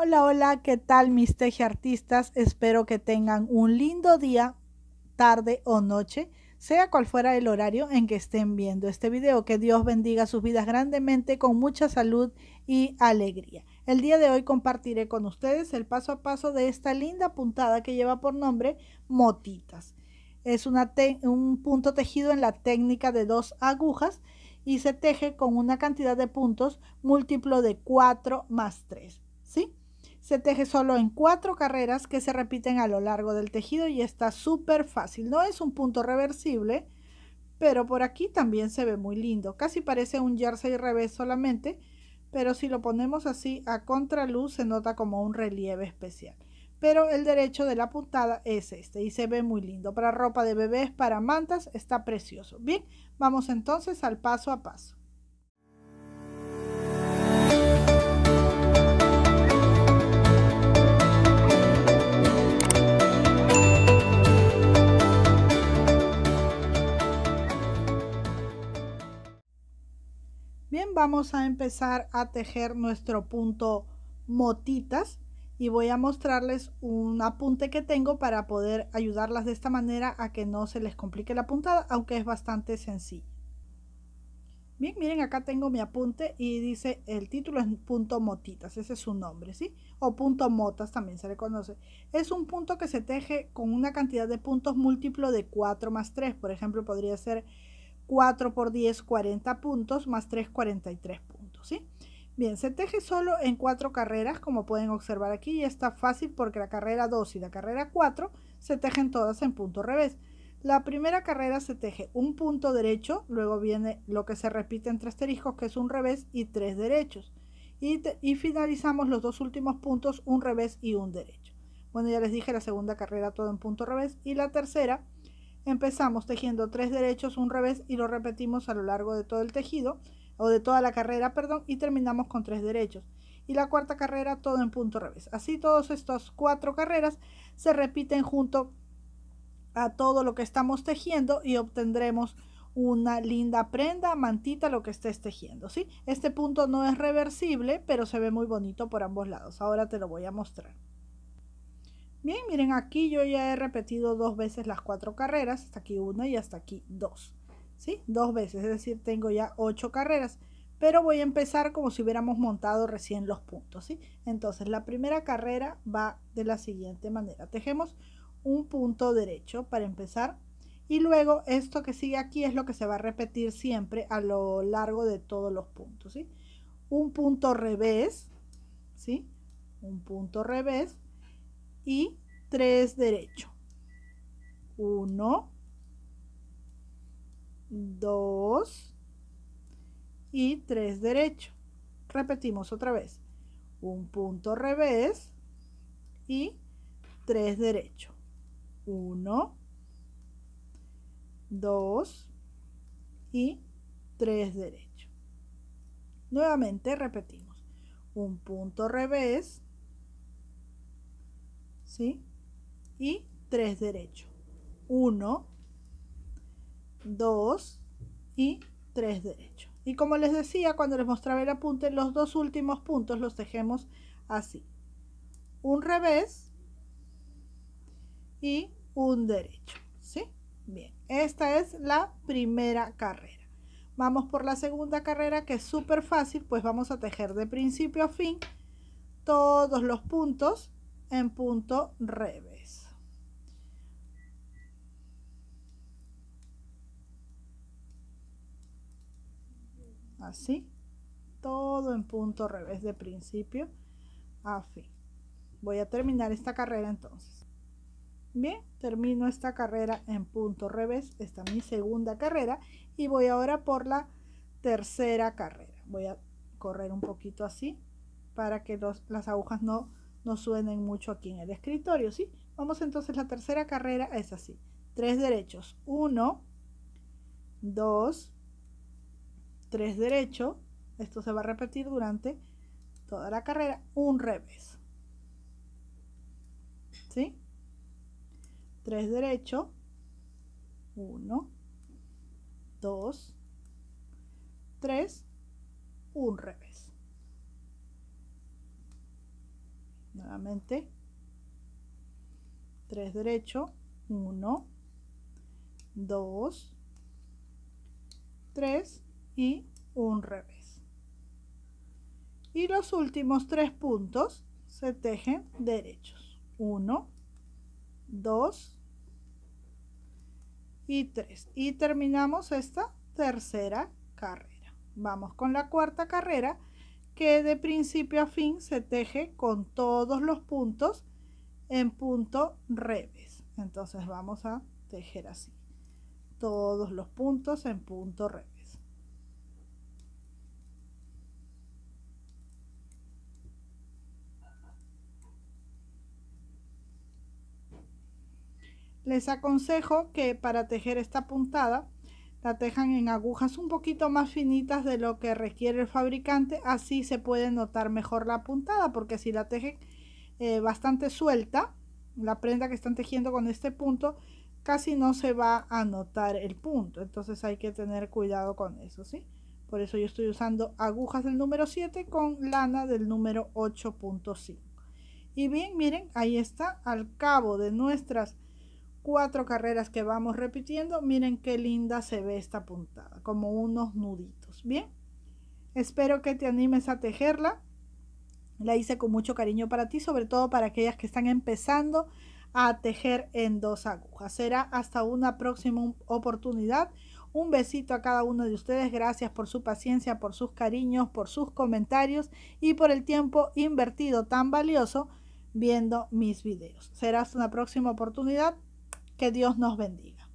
Hola, hola, ¿qué tal mis artistas Espero que tengan un lindo día, tarde o noche, sea cual fuera el horario en que estén viendo este video. Que Dios bendiga sus vidas grandemente con mucha salud y alegría. El día de hoy compartiré con ustedes el paso a paso de esta linda puntada que lleva por nombre motitas. Es un punto tejido en la técnica de dos agujas y se teje con una cantidad de puntos múltiplo de 4 más 3 se teje solo en cuatro carreras que se repiten a lo largo del tejido y está súper fácil. No es un punto reversible, pero por aquí también se ve muy lindo. Casi parece un jersey revés solamente, pero si lo ponemos así a contraluz se nota como un relieve especial. Pero el derecho de la puntada es este y se ve muy lindo. Para ropa de bebés, para mantas, está precioso. Bien, vamos entonces al paso a paso. Bien, vamos a empezar a tejer nuestro punto motitas y voy a mostrarles un apunte que tengo para poder ayudarlas de esta manera a que no se les complique la puntada, aunque es bastante sencillo. Bien, miren, acá tengo mi apunte y dice el título es punto motitas, ese es su nombre, ¿sí? O punto motas también se le conoce. Es un punto que se teje con una cantidad de puntos múltiplo de 4 más 3, por ejemplo, podría ser 4 por 10, 40 puntos, más 3, 43 puntos, ¿sí? Bien, se teje solo en cuatro carreras, como pueden observar aquí, y está fácil porque la carrera 2 y la carrera 4 se tejen todas en punto revés. La primera carrera se teje un punto derecho, luego viene lo que se repite tres asteriscos, que es un revés y tres derechos. Y, y finalizamos los dos últimos puntos, un revés y un derecho. Bueno, ya les dije la segunda carrera todo en punto revés y la tercera Empezamos tejiendo tres derechos, un revés y lo repetimos a lo largo de todo el tejido o de toda la carrera, perdón, y terminamos con tres derechos. Y la cuarta carrera todo en punto revés. Así todas estas cuatro carreras se repiten junto a todo lo que estamos tejiendo y obtendremos una linda prenda, mantita, lo que estés tejiendo, ¿sí? Este punto no es reversible, pero se ve muy bonito por ambos lados. Ahora te lo voy a mostrar. Bien, miren, aquí yo ya he repetido dos veces las cuatro carreras, hasta aquí una y hasta aquí dos. ¿Sí? Dos veces, es decir, tengo ya ocho carreras, pero voy a empezar como si hubiéramos montado recién los puntos, ¿sí? Entonces, la primera carrera va de la siguiente manera. Tejemos un punto derecho para empezar y luego esto que sigue aquí es lo que se va a repetir siempre a lo largo de todos los puntos, ¿sí? Un punto revés, ¿sí? Un punto revés, y 3 derecho. 1, 2 y 3 derecho. Repetimos otra vez. Un punto revés y 3 derecho. 1, 2 y 3 derecho. Nuevamente repetimos. Un punto revés ¿sí? Y tres derechos. Uno, dos y tres derechos. Y como les decía cuando les mostraba el apunte, los dos últimos puntos los tejemos así. Un revés y un derecho, ¿sí? Bien, esta es la primera carrera. Vamos por la segunda carrera que es súper fácil, pues vamos a tejer de principio a fin todos los puntos en punto revés. Así, todo en punto revés de principio a fin. Voy a terminar esta carrera entonces. Bien, termino esta carrera en punto revés. Esta es mi segunda carrera y voy ahora por la tercera carrera. Voy a correr un poquito así para que las agujas no no suenen mucho aquí en el escritorio, ¿sí? Vamos entonces, la tercera carrera es así. Tres derechos. Uno, dos, tres derecho, Esto se va a repetir durante toda la carrera. Un revés. ¿Sí? Tres derecho, Uno, dos, tres. Un revés. nuevamente 3 derecho 1 2 3 y un revés y los últimos tres puntos se tejen derechos 1 2 y 3 y terminamos esta tercera carrera vamos con la cuarta carrera que de principio a fin se teje con todos los puntos en punto revés. Entonces vamos a tejer así. Todos los puntos en punto revés. Les aconsejo que para tejer esta puntada la tejan en agujas un poquito más finitas de lo que requiere el fabricante, así se puede notar mejor la puntada, porque si la tejen eh, bastante suelta, la prenda que están tejiendo con este punto, casi no se va a notar el punto. Entonces hay que tener cuidado con eso, ¿sí? Por eso yo estoy usando agujas del número 7 con lana del número 8.5. Y bien, miren, ahí está, al cabo de nuestras cuatro carreras que vamos repitiendo, miren qué linda se ve esta puntada, como unos nuditos, ¿bien? Espero que te animes a tejerla. La hice con mucho cariño para ti, sobre todo para aquellas que están empezando a tejer en dos agujas. Será hasta una próxima oportunidad. Un besito a cada uno de ustedes. Gracias por su paciencia, por sus cariños, por sus comentarios y por el tiempo invertido tan valioso viendo mis videos. Será hasta una próxima oportunidad. Que Dios nos bendiga.